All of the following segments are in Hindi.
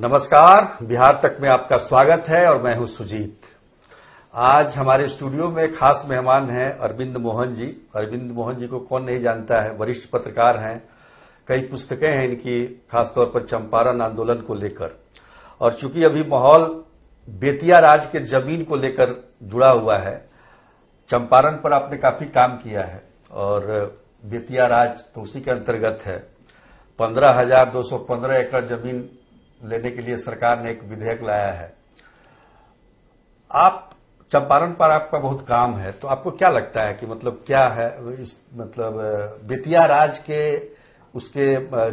नमस्कार बिहार तक में आपका स्वागत है और मैं हूं सुजीत आज हमारे स्टूडियो में खास मेहमान हैं अरविंद मोहन जी अरविंद मोहन जी को कौन नहीं जानता है वरिष्ठ पत्रकार हैं कई पुस्तकें हैं इनकी खासतौर पर चंपारण आंदोलन को लेकर और चूंकि अभी माहौल बेतिया राज के जमीन को लेकर जुड़ा हुआ है चंपारण पर आपने काफी काम किया है और बेतिया राज तो उसी के अंतर्गत है पंद्रह हजार दो सौ पंद्रह एकड़ जमीन लेने के लिए सरकार ने एक विधेयक लाया है आप चंपारण पर आपका बहुत काम है तो आपको क्या लगता है कि मतलब क्या है इस मतलब बेतिया राज के उसके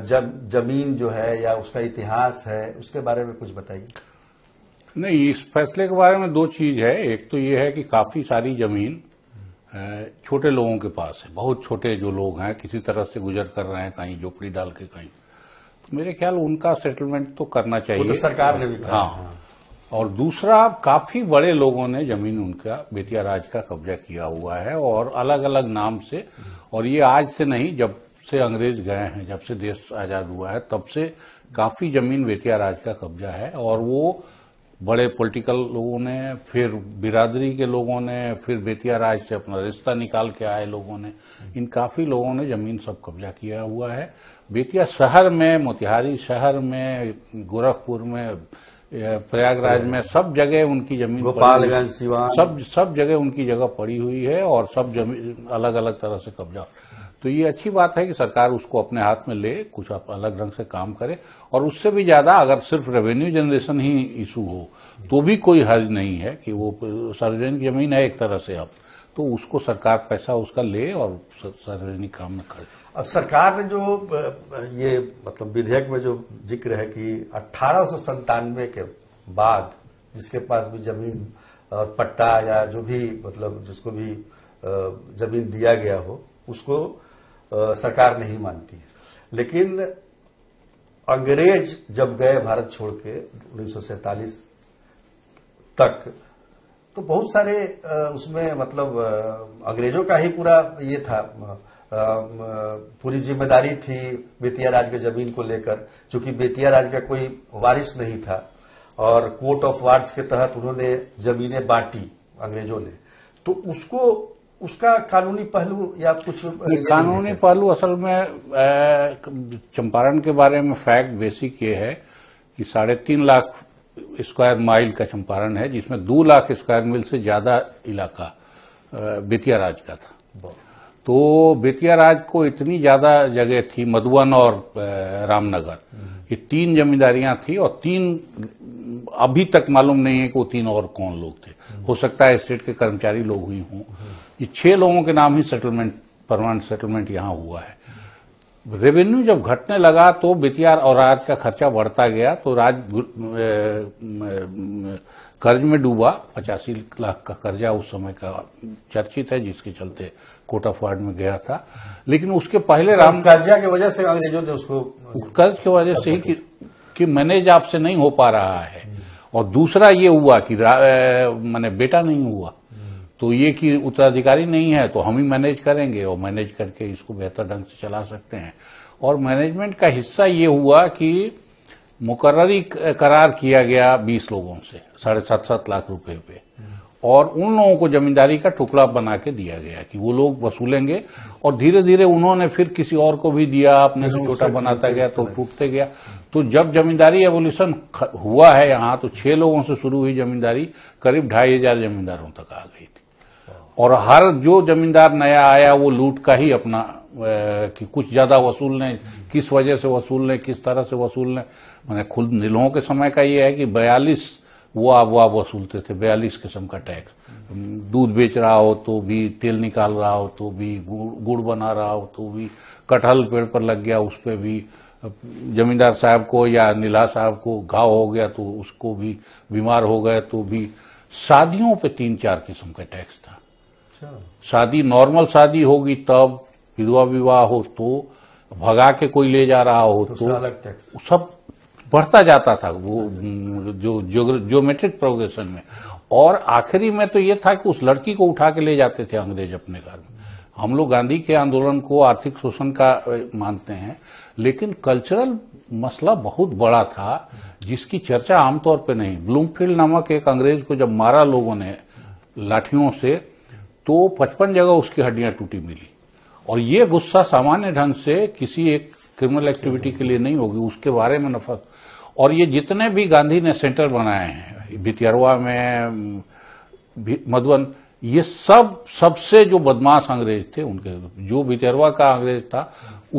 जम, जमीन जो है या उसका इतिहास है उसके बारे में कुछ बताइए नहीं इस फैसले के बारे में दो चीज है एक तो ये है कि काफी सारी जमीन छोटे लोगों के पास है बहुत छोटे जो लोग हैं किसी तरह से गुजर कर रहे हैं कहीं झोपड़ी डाल के कहीं मेरे ख्याल उनका सेटलमेंट तो करना चाहिए तो सरकार ने भी कहा हाँ।, और दूसरा काफी बड़े लोगों ने जमीन उनका बेतिया राज का कब्जा किया हुआ है और अलग अलग नाम से और ये आज से नहीं जब से अंग्रेज गए हैं जब से देश आजाद हुआ है तब से काफी जमीन बेतिया राज का कब्जा है और वो बड़े पॉलिटिकल लोगों ने फिर बिरादरी के लोगों ने फिर बेतिया राज से अपना रिश्ता निकाल के आए लोगों ने इन काफी लोगों ने जमीन सब कब्जा किया हुआ है बेतिया शहर में मोतिहारी शहर में गोरखपुर में प्रयागराज में सब जगह उनकी जमीन गोपालगंज सिवान सब सब जगह उनकी जगह पड़ी हुई है और सब जमीन अलग अलग तरह से कब्जा तो ये अच्छी बात है कि सरकार उसको अपने हाथ में ले कुछ आप अलग ढंग से काम करे और उससे भी ज्यादा अगर सिर्फ रेवेन्यू जनरेशन ही इशू हो तो भी कोई हर्ज नहीं है कि वो सार्वजनिक जमीन है एक तरह से अब तो उसको सरकार पैसा उसका ले और सार्वजनिक काम में खर्च अब सरकार ने जो ये मतलब विधेयक में जो जिक्र है कि अट्ठारह के बाद जिसके पास भी जमीन और पट्टा या जो भी मतलब जिसको भी जमीन दिया गया हो उसको सरकार नहीं मानती लेकिन अंग्रेज जब गए भारत छोड़ के उन्नीस तक तो बहुत सारे उसमें मतलब अंग्रेजों का ही पूरा ये था पूरी जिम्मेदारी थी बेतिया राज के जमीन को लेकर चूंकि बेतिया राज का कोई वारिस नहीं था और कोर्ट ऑफ वार्ड्स के तहत उन्होंने जमीनें बांटी अंग्रेजों ने तो उसको उसका कानूनी पहलू या कुछ कानूनी पहलू असल में चंपारण के बारे में फैक्ट बेसिक ये है कि साढ़े तीन लाख स्क्वायर माइल का चंपारण है जिसमें दो लाख स्क्वायर मील से ज्यादा इलाका बेतिया राज का था तो बेतिया राज को इतनी ज्यादा जगह थी मधुबन और रामनगर ये तीन जमींदारियां थी और तीन अभी तक मालूम नहीं है कि वो तीन और कौन लोग थे हो सकता है स्टेट के कर्मचारी लोग ही हों ये छह लोगों के नाम ही सेटलमेंट परमानेंट सेटलमेंट यहां हुआ है रेवेन्यू जब घटने लगा तो बेतियार और राज का खर्चा बढ़ता गया तो राज कर्ज में डूबा पचासी लाख का कर्जा उस समय का चर्चित है जिसके चलते कोर्ट ऑफ वार्ड में गया था लेकिन उसके पहले तो राम कर्जा की वजह से अंग्रेजों ने उसको कर्ज की वजह से ही कि, कि मैनेज आपसे नहीं हो पा रहा है और दूसरा ये हुआ कि मैंने बेटा नहीं हुआ तो ये कि उत्तराधिकारी नहीं है तो हम ही मैनेज करेंगे और मैनेज करके इसको बेहतर ढंग से चला सकते हैं और मैनेजमेंट का हिस्सा ये हुआ कि मुकर्री करार किया गया बीस लोगों से साढ़े सात सात लाख रुपए पे और उन लोगों को जमींदारी का टुकड़ा बना के दिया गया कि वो लोग वसूलेंगे और धीरे धीरे उन्होंने फिर किसी और को भी दिया अपने से छोटा बनाता गया तो टूटते गया तो जब जमींदारी एवोल्यूशन हुआ है यहां तो छह लोगों से शुरू हुई जमींदारी करीब ढाई हजार जमींदारों तक आ गई थी और हर जो जमींदार नया आया वो लूट का ही अपना कि कुछ ज्यादा वसूल लें किस वजह से वसूल लें किस तरह से वसूल लें मैंने खुद निलों के समय का ये है कि बयालीस वो आप आप वसूलते थे बयालीस किस्म का टैक्स दूध बेच रहा हो तो भी तेल निकाल रहा हो तो भी गुड़ गुड़ बना रहा हो तो भी कटहल पेड़ पर लग गया उस पर भी जमींदार साहब को या नीला साहब को घाव हो गया तो उसको भी बीमार हो गया तो भी शादियों पे तीन चार किस्म का टैक्स था अच्छा शादी नॉर्मल शादी होगी तब विधवा विवाह हो तो भगा के कोई ले जा रहा हो तो, तो सब बढ़ता जाता था वो जो ज्योमेट्रिक प्रोग्रेशन में और आखिरी में तो ये था कि उस लड़की को उठा के ले जाते थे अंग्रेज अपने घर में हम लोग गांधी के आंदोलन को आर्थिक शोषण का मानते हैं लेकिन कल्चरल मसला बहुत बड़ा था जिसकी चर्चा आमतौर पर नहीं ब्लूमफील्ड नामक एक अंग्रेज को जब मारा लोगों ने लाठियों से तो पचपन जगह उसकी हड्डियां टूटी मिली और ये गुस्सा सामान्य ढंग से किसी एक क्रिमिनल एक्टिविटी के लिए नहीं होगी उसके बारे में नफरत और ये जितने भी गांधी ने सेंटर बनाए हैं भितियरवा में मधुबन ये सब सबसे जो बदमाश अंग्रेज थे उनके जो बिचरवा का अंग्रेज था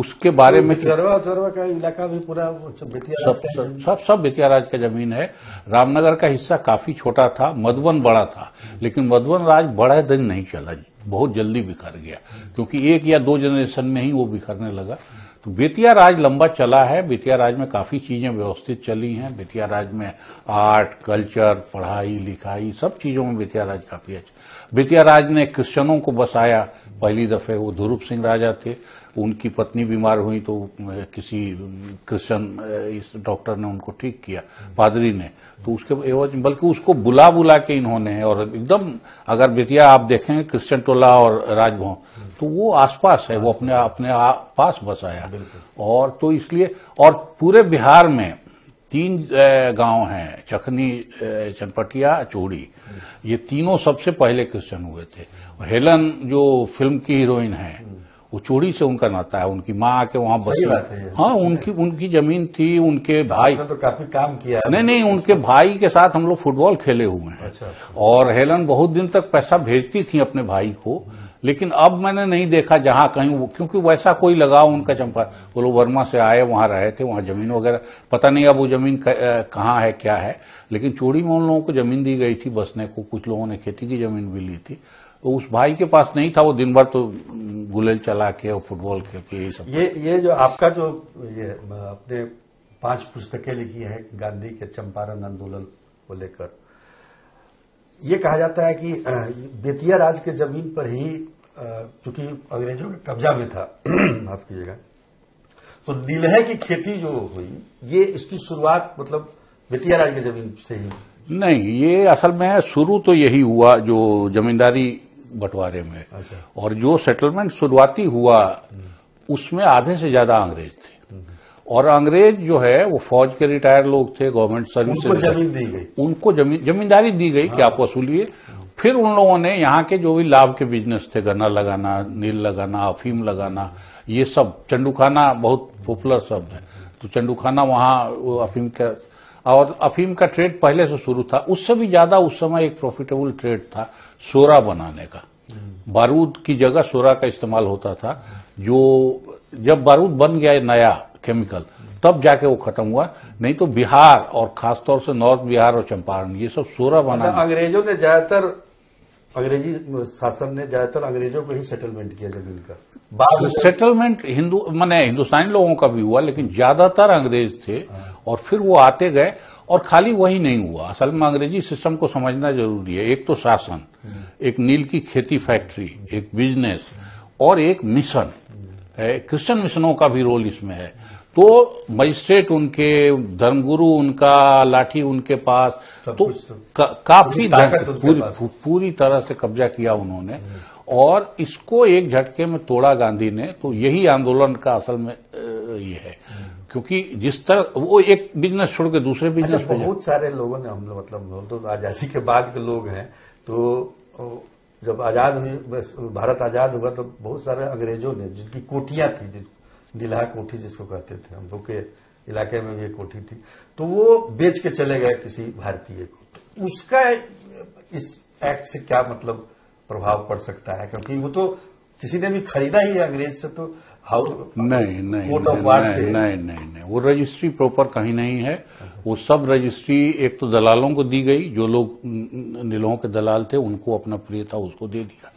उसके बारे में बिचरवा उचरवा का इलाका भी पूरा सब सब सब, राज का जमीन है रामनगर का हिस्सा काफी छोटा था मधुबन बड़ा था लेकिन मधुबन राज बड़ा दिन नहीं चला बहुत जल्दी बिखर गया क्योंकि एक या दो जनरेशन में ही वो बिखरने लगा तो बेतिया राज लंबा चला है बेतिया राज में काफ़ी चीज़ें व्यवस्थित चली हैं बेतिया राज में आर्ट कल्चर पढ़ाई लिखाई सब चीज़ों में बेतिया राज काफ़ी अच्छा बेतिया राज ने क्रिश्चनों को बसाया पहली दफ़े वो ध्रुव सिंह राजा थे उनकी पत्नी बीमार हुई तो किसी क्रिश्चन इस डॉक्टर ने उनको ठीक किया पादरी ने तो उसके एवज बल्कि उसको बुला बुला के इन्होंने और एकदम अगर बेतिया आप देखें क्रिश्चन टोला और राजभवन तो वो आसपास है वो अपने अपने पास बसाया और तो इसलिए और पूरे बिहार में तीन गांव हैं चखनी चनपटिया चूड़ी ये तीनों सबसे पहले क्रिश्चियन हुए थे हेलन जो फिल्म की हीरोइन है वो चूड़ी से उनका नाता है उनकी माँ आके वहाँ बसी हाँ उनकी उनकी जमीन थी उनके भाई तो काफी काम किया नहीं नहीं उनके भाई के साथ हम लोग फुटबॉल खेले हुए हैं अच्छा।, अच्छा। और हेलन बहुत दिन तक पैसा भेजती थी अपने भाई को लेकिन अब मैंने नहीं देखा जहां कहीं क्योंकि वैसा कोई लगाव उनका चंपा वो लोग वर्मा से आए वहां रहे थे वहां जमीन वगैरह पता नहीं अब वो जमीन कहाँ है क्या है लेकिन चोरी में उन लोगों को जमीन दी गई थी बसने को कुछ लोगों ने खेती की जमीन भी ली थी तो उस भाई के पास नहीं था वो दिन भर तो गुलेल चला के और फुटबॉल खेल के यही सब ये ये जो आपका जो ये अपने पांच पुस्तकें लिखी है गांधी के चंपारण आंदोलन को लेकर ये कहा जाता है कि बेतिया राज के जमीन पर ही चूंकि अंग्रेजों के कब्जा में था माफ कीजिएगा तो नीलहे की खेती जो हुई ये इसकी शुरुआत मतलब बेतिया राज की जमीन से ही नहीं ये असल में शुरू तो यही हुआ जो जमींदारी बंटवारे में अच्छा। और जो सेटलमेंट शुरुआती हुआ उसमें आधे से ज्यादा अंग्रेज थे और अंग्रेज जो है वो फौज के रिटायर लोग थे गवर्नमेंट सर्विस उनको जमीन दी गई उनको जमीन जमींदारी दी गई हाँ। कि आप वसूलिए फिर उन लोगों ने यहाँ के जो भी लाभ के बिजनेस थे गन्ना लगाना नील लगाना अफीम लगाना ये सब चंडूखाना बहुत पॉपुलर शब्द है तो चंडूखाना वहां अफीम का और अफीम का ट्रेड पहले से शुरू था उससे भी ज्यादा उस समय एक प्रॉफिटेबल ट्रेड था सोरा बनाने का बारूद की जगह सोरा का इस्तेमाल होता था जो जब बारूद बन गया नया केमिकल तब जाके वो खत्म हुआ नहीं तो बिहार और खासतौर से नॉर्थ बिहार और चंपारण ये सब सोरा मतलब बना अंग्रेजों ने ज्यादातर अंग्रेजी शासन ने ज्यादातर अंग्रेजों को ही सेटलमेंट किया जमीन का बाद सेटलमेंट हिंदू मैंने हिंदुस्तानी लोगों का भी हुआ लेकिन ज्यादातर अंग्रेज थे हाँ। और फिर वो आते गए और खाली वही नहीं हुआ असल में अंग्रेजी सिस्टम को समझना जरूरी है एक तो शासन हाँ। एक नील की खेती फैक्ट्री एक बिजनेस और एक मिशन क्रिश्चियन मिशनों का भी रोल इसमें है तो मजिस्ट्रेट उनके धर्मगुरु उनका लाठी उनके पास तो, तो का, काफी पूरी, पूरी तरह से कब्जा किया उन्होंने हम्म। और इसको एक झटके में तोड़ा गांधी ने तो यही आंदोलन का असल में ये है हम्म। क्योंकि जिस तरह वो एक बिजनेस छोड़ के दूसरे बिजनेस अच्छा, बहुत सारे लोगों ने हम लोग मतलब तो आजादी के बाद के लोग हैं तो जब आजाद भारत आजाद हुआ तो बहुत सारे अंग्रेजों ने जिनकी कोटियां थी डिल्हा कोठी जिसको कहते थे हम लोग के इलाके में भी एक कोठी थी तो वो बेच के चले गए किसी भारतीय को तो उसका इस एक्ट से क्या मतलब प्रभाव पड़ सकता है क्योंकि वो तो किसी ने भी खरीदा ही अंग्रेज से तो हाउ नहीं नहीं नहीं, नहीं नहीं नहीं वो रजिस्ट्री प्रॉपर कहीं नहीं है वो सब रजिस्ट्री एक तो दलालों को दी गई जो लोग निलों के दलाल थे उनको अपना प्रिय था उसको दे दिया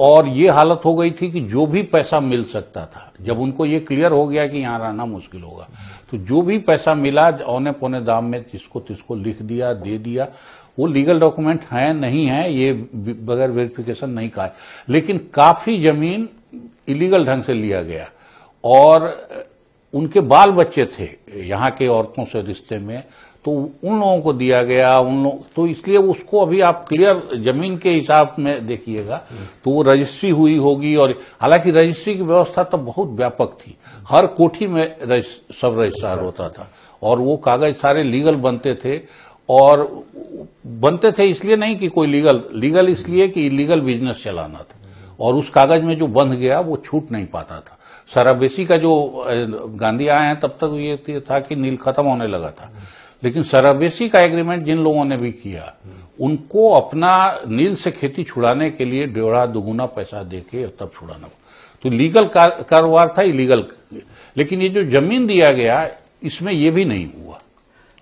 और ये हालत हो गई थी कि जो भी पैसा मिल सकता था जब उनको ये क्लियर हो गया कि यहां रहना मुश्किल होगा तो जो भी पैसा मिला औने पौने दाम में जिसको तिसको लिख दिया दे दिया वो लीगल डॉक्यूमेंट है नहीं है ये बगैर वेरिफिकेशन नहीं कहा लेकिन काफी जमीन इलीगल ढंग से लिया गया और उनके बाल बच्चे थे यहाँ के औरतों से रिश्ते में तो उन लोगों को दिया गया उन लोग तो इसलिए उसको अभी आप क्लियर जमीन के हिसाब में देखिएगा तो वो रजिस्ट्री हुई होगी और हालांकि रजिस्ट्री की व्यवस्था तो बहुत व्यापक थी हर कोठी में सब रजिस्ट्रार होता था और वो कागज सारे लीगल बनते थे और बनते थे इसलिए नहीं कि कोई लीगल लीगल इसलिए कि इलीगल बिजनेस चलाना था और उस कागज में जो बंध गया वो छूट नहीं पाता था सराबेसी का जो गांधी आए हैं तब तक ये था कि नील खत्म होने लगा था लेकिन सराबेसी का एग्रीमेंट जिन लोगों ने भी किया उनको अपना नील से खेती छुड़ाने के लिए डेढ़ा दुगुना पैसा दे के तब छुड़ाना तो लीगल कारोबार था इलीगल लेकिन ये जो जमीन दिया गया इसमें ये भी नहीं हुआ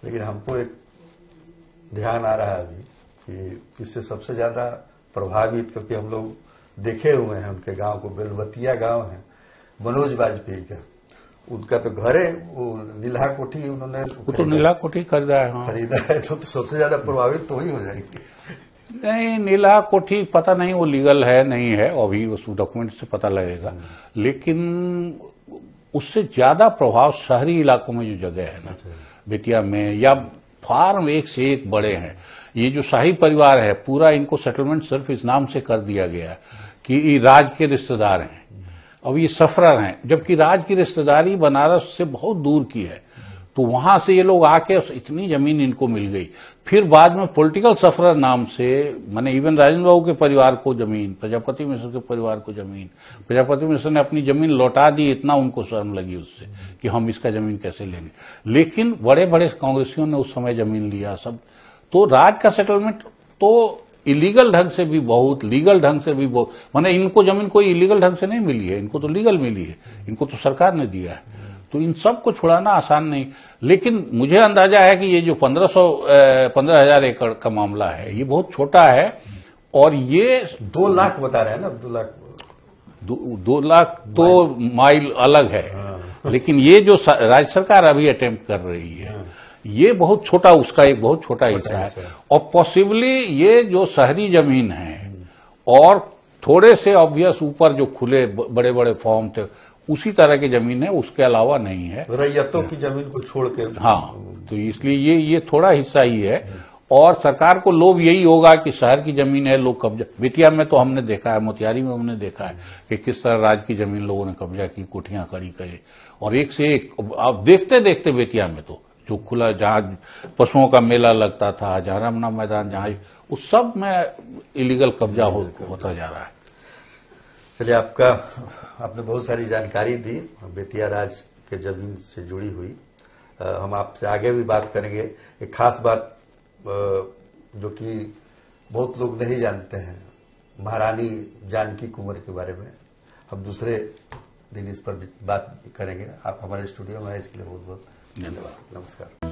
लेकिन हमको एक ध्यान आ रहा है अभी कि इससे सबसे ज्यादा प्रभावित क्योंकि हम लोग देखे हुए हैं उनके गांव को बेलबतिया गांव है मनोज वाजपेयी का उनका तो घर है वो नीला कोठी उन्होंने वो तो नीला कोठी खरीदा है हाँ। खरीदा है तो, तो सबसे ज्यादा प्रभावित तो ही हो जाएंगे नहीं नीला कोठी पता नहीं वो लीगल है नहीं है अभी उस डॉक्यूमेंट से पता लगेगा लेकिन उससे ज्यादा प्रभाव शहरी इलाकों में जो जगह है ना बेटिया में या फार्म एक से एक बड़े हैं ये जो शाही परिवार है पूरा इनको सेटलमेंट सिर्फ इस नाम से कर दिया गया कि कि राज के रिश्तेदार हैं अब ये सफरर हैं जबकि राज की रिश्तेदारी बनारस से बहुत दूर की है तो वहां से ये लोग आके इतनी जमीन इनको मिल गई फिर बाद में पॉलिटिकल सफरर नाम से मैंने इवन राजेंद्र बाबू के परिवार को जमीन प्रजापति मिश्र के परिवार को जमीन प्रजापति मिश्र ने अपनी जमीन लौटा दी इतना उनको शर्म लगी उससे कि हम इसका जमीन कैसे लेंगे लेकिन बड़े बड़े कांग्रेसियों ने उस समय जमीन लिया सब तो राज का सेटलमेंट तो इलीगल ढंग से भी बहुत लीगल ढंग से भी बहुत माने इनको जमीन कोई इलीगल ढंग से नहीं मिली है इनको तो लीगल मिली है इनको तो सरकार ने दिया है तो इन सबको छुड़ाना आसान नहीं लेकिन मुझे अंदाजा है कि ये जो पंद्रह सौ पंद्रह हजार एकड़ का मामला है ये बहुत छोटा है और ये दो लाख बता रहे हैं ना दो लाख दो, दो लाख तो माइल अलग है हाँ। लेकिन ये जो राज्य सरकार अभी अटेम्प्ट कर रही है हाँ। ये बहुत छोटा उसका एक बहुत छोटा हिस्सा है और पॉसिबली ये जो शहरी जमीन है और थोड़े से ऑब्वियस ऊपर जो खुले बड़े बड़े फॉर्म थे उसी तरह की जमीन है उसके अलावा नहीं है रैयतों की जमीन को छोड़ के हाँ तो इसलिए ये ये थोड़ा हिस्सा ही है और सरकार को लोभ यही होगा कि शहर की जमीन है लोग कब्जा बेतिया में तो हमने देखा है मोतिहारी में हमने देखा है कि किस तरह राज्य की जमीन लोगों ने कब्जा की कोठियां खड़ी करी और एक से एक आप देखते देखते बेतिया में तो जो खुला जहाँ पशुओं का मेला लगता था हजारामना मैदान जहाँ उस सब में इलीगल कब्जा हो, होता जा रहा है चलिए आपका आपने बहुत सारी जानकारी दी बेतिया राज के जमीन से जुड़ी हुई आ, हम आपसे आगे भी बात करेंगे एक खास बात जो कि बहुत लोग नहीं जानते हैं महारानी जानकी कुंवर के बारे में हम दूसरे दिन इस पर बात करेंगे आप हमारे स्टूडियो में इसके लिए बहुत बहुत Bien. Vamos a